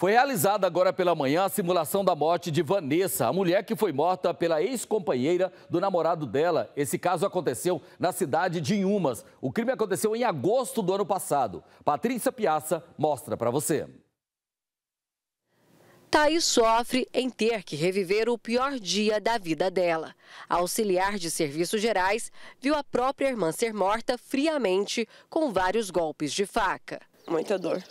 Foi realizada agora pela manhã a simulação da morte de Vanessa, a mulher que foi morta pela ex-companheira do namorado dela. Esse caso aconteceu na cidade de Inhumas. O crime aconteceu em agosto do ano passado. Patrícia Piaça mostra para você. Thaís sofre em ter que reviver o pior dia da vida dela. A auxiliar de serviços gerais viu a própria irmã ser morta friamente com vários golpes de faca. Muita dor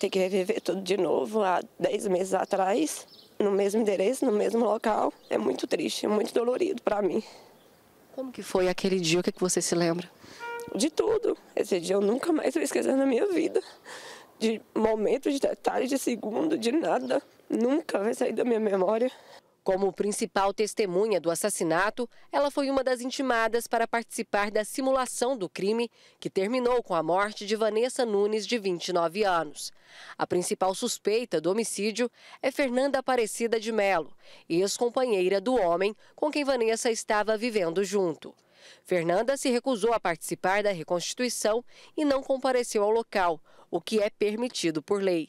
ter que reviver tudo de novo há 10 meses atrás, no mesmo endereço, no mesmo local. É muito triste, é muito dolorido para mim. Como que foi aquele dia? O que, é que você se lembra? De tudo. Esse dia eu nunca mais vou esquecer na minha vida. De momento, de detalhe, de segundo, de nada. Nunca vai sair da minha memória. Como principal testemunha do assassinato, ela foi uma das intimadas para participar da simulação do crime, que terminou com a morte de Vanessa Nunes, de 29 anos. A principal suspeita do homicídio é Fernanda Aparecida de Melo, ex-companheira do homem com quem Vanessa estava vivendo junto. Fernanda se recusou a participar da reconstituição e não compareceu ao local, o que é permitido por lei.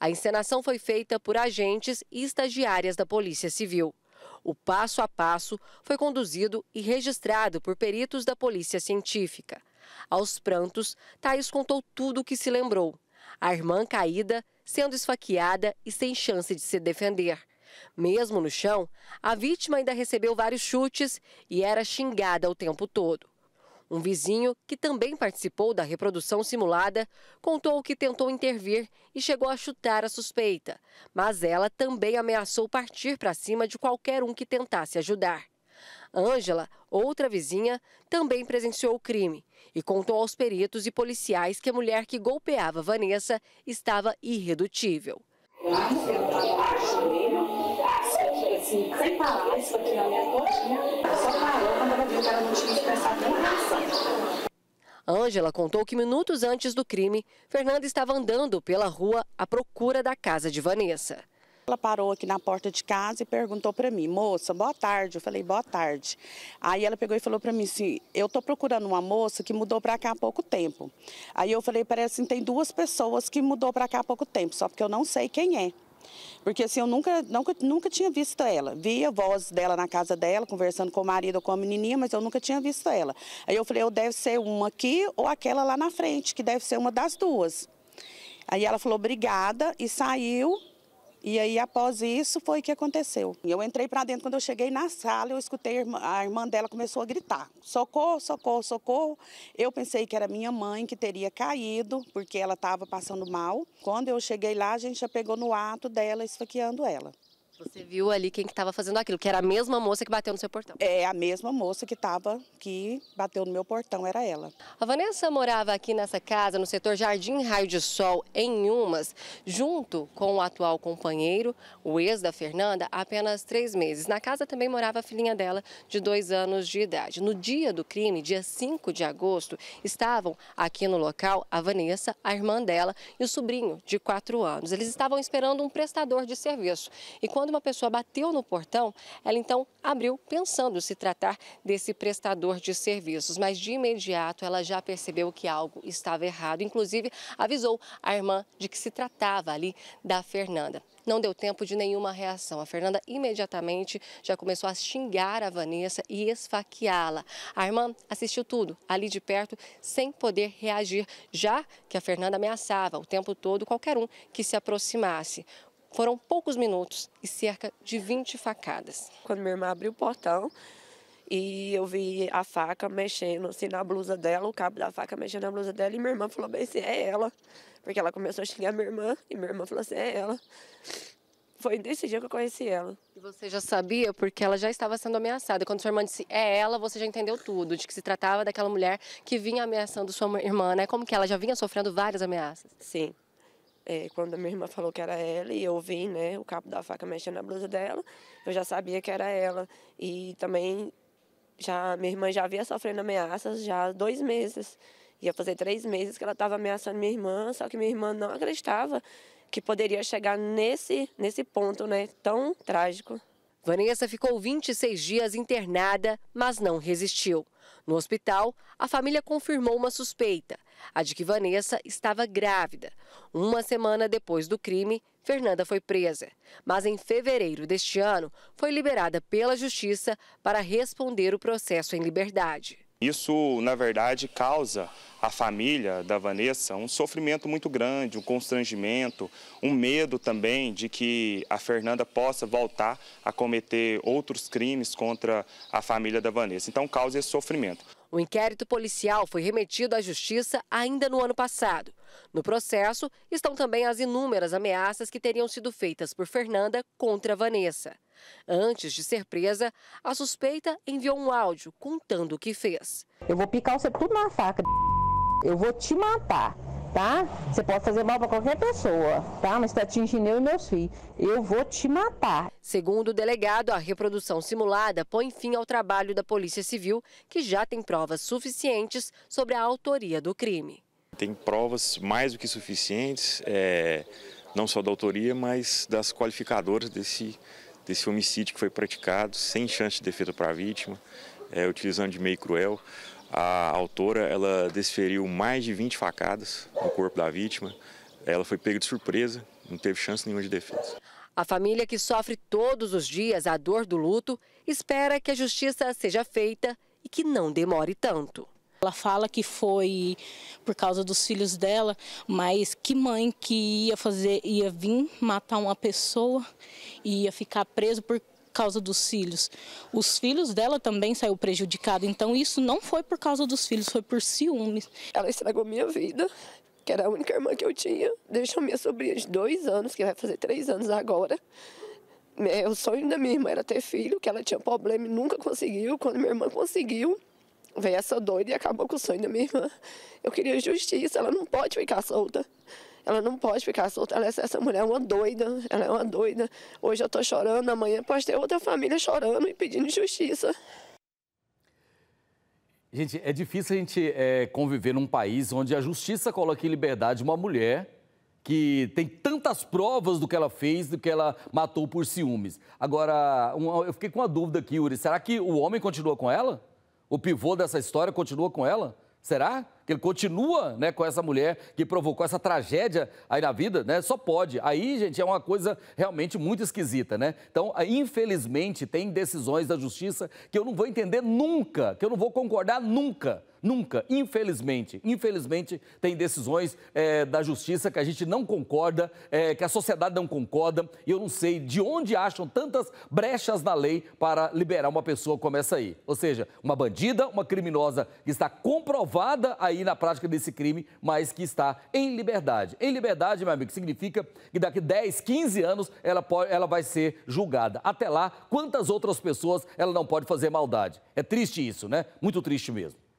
A encenação foi feita por agentes e estagiárias da Polícia Civil. O passo a passo foi conduzido e registrado por peritos da Polícia Científica. Aos prantos, Thaís contou tudo o que se lembrou. A irmã caída, sendo esfaqueada e sem chance de se defender. Mesmo no chão, a vítima ainda recebeu vários chutes e era xingada o tempo todo. Um vizinho, que também participou da reprodução simulada, contou que tentou intervir e chegou a chutar a suspeita, mas ela também ameaçou partir para cima de qualquer um que tentasse ajudar. Ângela, outra vizinha, também presenciou o crime e contou aos peritos e policiais que a mulher que golpeava Vanessa estava irredutível. Nossa, sem parar isso aqui na minha coxinha. Só parou quando ela viu que ela não tinha expressado nem reação. Ângela contou que minutos antes do crime, Fernanda estava andando pela rua à procura da casa de Vanessa. Ela parou aqui na porta de casa e perguntou para mim, moça, boa tarde. Eu falei, boa tarde. Aí ela pegou e falou para mim assim, eu estou procurando uma moça que mudou para cá há pouco tempo. Aí eu falei, parece que tem duas pessoas que mudou para cá há pouco tempo, só porque eu não sei quem é. Porque assim, eu nunca, nunca, nunca tinha visto ela. Via a voz dela na casa dela, conversando com o marido ou com a menininha, mas eu nunca tinha visto ela. Aí eu falei, eu oh, deve ser uma aqui ou aquela lá na frente, que deve ser uma das duas. Aí ela falou, obrigada, e saiu. E aí, após isso, foi o que aconteceu. Eu entrei para dentro, quando eu cheguei na sala, eu escutei a irmã, a irmã, dela começou a gritar: socorro, socorro, socorro. Eu pensei que era minha mãe que teria caído, porque ela estava passando mal. Quando eu cheguei lá, a gente já pegou no ato dela, esfaqueando ela. Você viu ali quem que estava fazendo aquilo, que era a mesma moça que bateu no seu portão. É, a mesma moça que estava, que bateu no meu portão, era ela. A Vanessa morava aqui nessa casa, no setor Jardim Raio de Sol, em Umas, junto com o atual companheiro, o ex da Fernanda, há apenas três meses. Na casa também morava a filhinha dela, de dois anos de idade. No dia do crime, dia 5 de agosto, estavam aqui no local a Vanessa, a irmã dela e o sobrinho de quatro anos. Eles estavam esperando um prestador de serviço. E quando quando uma pessoa bateu no portão, ela então abriu pensando se tratar desse prestador de serviços, mas de imediato ela já percebeu que algo estava errado. Inclusive, avisou a irmã de que se tratava ali da Fernanda. Não deu tempo de nenhuma reação. A Fernanda imediatamente já começou a xingar a Vanessa e esfaqueá-la. A irmã assistiu tudo ali de perto sem poder reagir, já que a Fernanda ameaçava o tempo todo qualquer um que se aproximasse. Foram poucos minutos e cerca de 20 facadas. Quando minha irmã abriu o portão e eu vi a faca mexendo assim na blusa dela, o cabo da faca mexendo na blusa dela, e minha irmã falou bem assim: é ela. Porque ela começou a xingar minha irmã e minha irmã falou assim: é ela. Foi nesse dia que eu conheci ela. E você já sabia porque ela já estava sendo ameaçada. Quando sua irmã disse é ela, você já entendeu tudo, de que se tratava daquela mulher que vinha ameaçando sua irmã, né? Como que ela já vinha sofrendo várias ameaças. Sim. É, quando a minha irmã falou que era ela e eu vi né, o cabo da faca mexendo na blusa dela, eu já sabia que era ela. E também já minha irmã já havia sofrendo ameaças já há dois meses. Ia fazer três meses que ela estava ameaçando minha irmã, só que minha irmã não acreditava que poderia chegar nesse, nesse ponto né, tão trágico. Vanessa ficou 26 dias internada, mas não resistiu. No hospital, a família confirmou uma suspeita – a de que Vanessa estava grávida. Uma semana depois do crime, Fernanda foi presa, mas em fevereiro deste ano foi liberada pela justiça para responder o processo em liberdade. Isso, na verdade, causa à família da Vanessa um sofrimento muito grande, um constrangimento, um medo também de que a Fernanda possa voltar a cometer outros crimes contra a família da Vanessa. Então, causa esse sofrimento. O inquérito policial foi remetido à justiça ainda no ano passado. No processo estão também as inúmeras ameaças que teriam sido feitas por Fernanda contra Vanessa. Antes de ser presa, a suspeita enviou um áudio contando o que fez. Eu vou picar você tudo na faca. Eu vou te matar, tá? Você pode fazer mal para qualquer pessoa, tá? Mas está atingindo eu e meus filhos. Eu vou te matar. Segundo o delegado, a reprodução simulada põe fim ao trabalho da Polícia Civil, que já tem provas suficientes sobre a autoria do crime. Tem provas mais do que suficientes, é, não só da autoria, mas das qualificadoras desse desse homicídio que foi praticado, sem chance de defesa para a vítima, é, utilizando de meio cruel. A autora ela desferiu mais de 20 facadas no corpo da vítima. Ela foi pega de surpresa, não teve chance nenhuma de defesa. A família que sofre todos os dias a dor do luto espera que a justiça seja feita e que não demore tanto. Ela fala que foi por causa dos filhos dela, mas que mãe que ia fazer, ia vir matar uma pessoa e ia ficar preso por causa dos filhos. Os filhos dela também saiu prejudicado, então isso não foi por causa dos filhos, foi por ciúmes. Ela estragou minha vida, que era a única irmã que eu tinha. Deixou minha sobrinha de dois anos, que vai fazer três anos agora. É, o sonho da minha irmã era ter filho, que ela tinha problema e nunca conseguiu. Quando minha irmã conseguiu, veio essa doida e acabou com o sonho da minha irmã. Eu queria justiça, ela não pode ficar solta. Ela não pode ficar solta. Ela, é essa mulher é uma doida, ela é uma doida. Hoje eu estou chorando, amanhã pode ter outra família chorando e pedindo justiça. Gente, é difícil a gente é, conviver num país onde a justiça coloca em liberdade uma mulher que tem tantas provas do que ela fez, do que ela matou por ciúmes. Agora, uma, eu fiquei com uma dúvida aqui, Uri. Será que o homem continua com ela? O pivô dessa história continua com ela? Será que ele continua né, com essa mulher que provocou essa tragédia aí na vida? Né? Só pode. Aí, gente, é uma coisa realmente muito esquisita, né? Então, ah, infelizmente, tem decisões da justiça que eu não vou entender nunca, que eu não vou concordar nunca. Nunca, infelizmente, infelizmente, tem decisões é, da justiça que a gente não concorda, é, que a sociedade não concorda, e eu não sei de onde acham tantas brechas na lei para liberar uma pessoa como essa aí. Ou seja, uma bandida, uma criminosa que está comprovada aí na prática desse crime, mas que está em liberdade. Em liberdade, meu amigo, significa que daqui 10, 15 anos ela, pode, ela vai ser julgada. Até lá, quantas outras pessoas ela não pode fazer maldade? É triste isso, né? Muito triste mesmo.